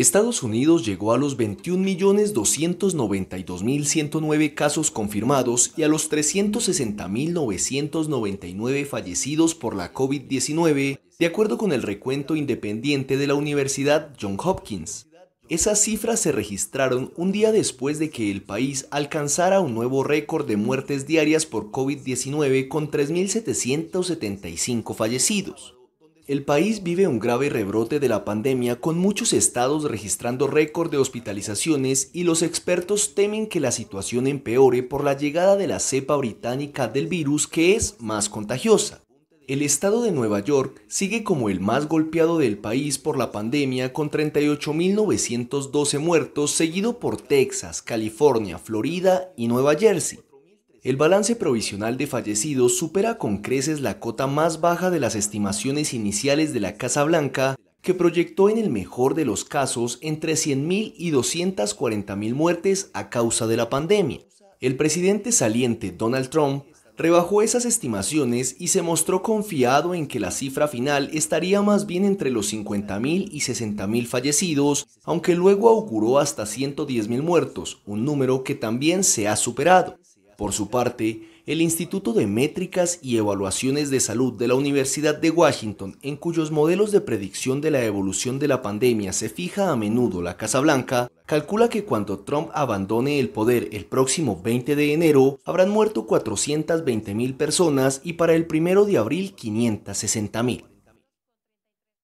Estados Unidos llegó a los 21.292.109 casos confirmados y a los 360.999 fallecidos por la COVID-19, de acuerdo con el recuento independiente de la Universidad Johns Hopkins. Esas cifras se registraron un día después de que el país alcanzara un nuevo récord de muertes diarias por COVID-19 con 3.775 fallecidos. El país vive un grave rebrote de la pandemia con muchos estados registrando récord de hospitalizaciones y los expertos temen que la situación empeore por la llegada de la cepa británica del virus que es más contagiosa. El estado de Nueva York sigue como el más golpeado del país por la pandemia con 38.912 muertos, seguido por Texas, California, Florida y Nueva Jersey. El balance provisional de fallecidos supera con creces la cota más baja de las estimaciones iniciales de la Casa Blanca, que proyectó en el mejor de los casos entre 100.000 y 240.000 muertes a causa de la pandemia. El presidente saliente Donald Trump rebajó esas estimaciones y se mostró confiado en que la cifra final estaría más bien entre los 50.000 y 60.000 fallecidos, aunque luego auguró hasta 110.000 muertos, un número que también se ha superado. Por su parte, el Instituto de Métricas y Evaluaciones de Salud de la Universidad de Washington, en cuyos modelos de predicción de la evolución de la pandemia se fija a menudo la Casa Blanca, calcula que cuando Trump abandone el poder el próximo 20 de enero, habrán muerto 420.000 personas y para el primero de abril 560.000.